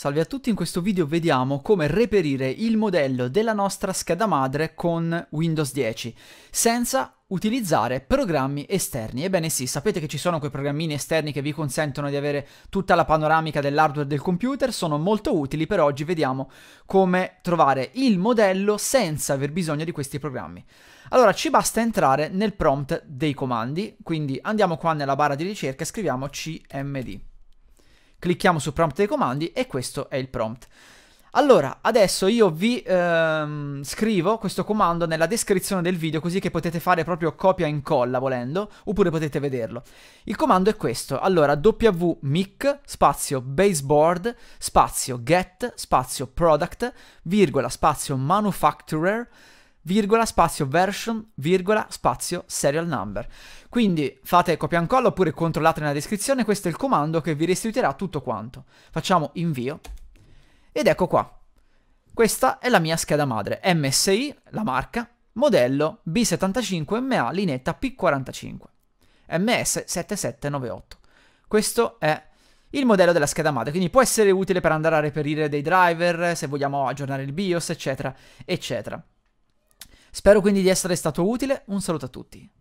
Salve a tutti, in questo video vediamo come reperire il modello della nostra scheda madre con Windows 10 senza utilizzare programmi esterni. Ebbene sì, sapete che ci sono quei programmini esterni che vi consentono di avere tutta la panoramica dell'hardware del computer, sono molto utili, per oggi vediamo come trovare il modello senza aver bisogno di questi programmi. Allora, ci basta entrare nel prompt dei comandi, quindi andiamo qua nella barra di ricerca e scriviamo cmd. Clicchiamo su prompt dei comandi e questo è il prompt. Allora, adesso io vi ehm, scrivo questo comando nella descrizione del video così che potete fare proprio copia e incolla volendo, oppure potete vederlo. Il comando è questo, allora wmic spazio baseboard spazio get spazio product virgola spazio manufacturer virgola, spazio version, virgola, spazio serial number. Quindi fate copia e incolla oppure controllate nella descrizione, questo è il comando che vi restituirà tutto quanto. Facciamo invio ed ecco qua. Questa è la mia scheda madre, MSI, la marca, modello B75MA linetta P45, MS7798. Questo è il modello della scheda madre, quindi può essere utile per andare a reperire dei driver, se vogliamo aggiornare il BIOS, eccetera, eccetera. Spero quindi di essere stato utile, un saluto a tutti.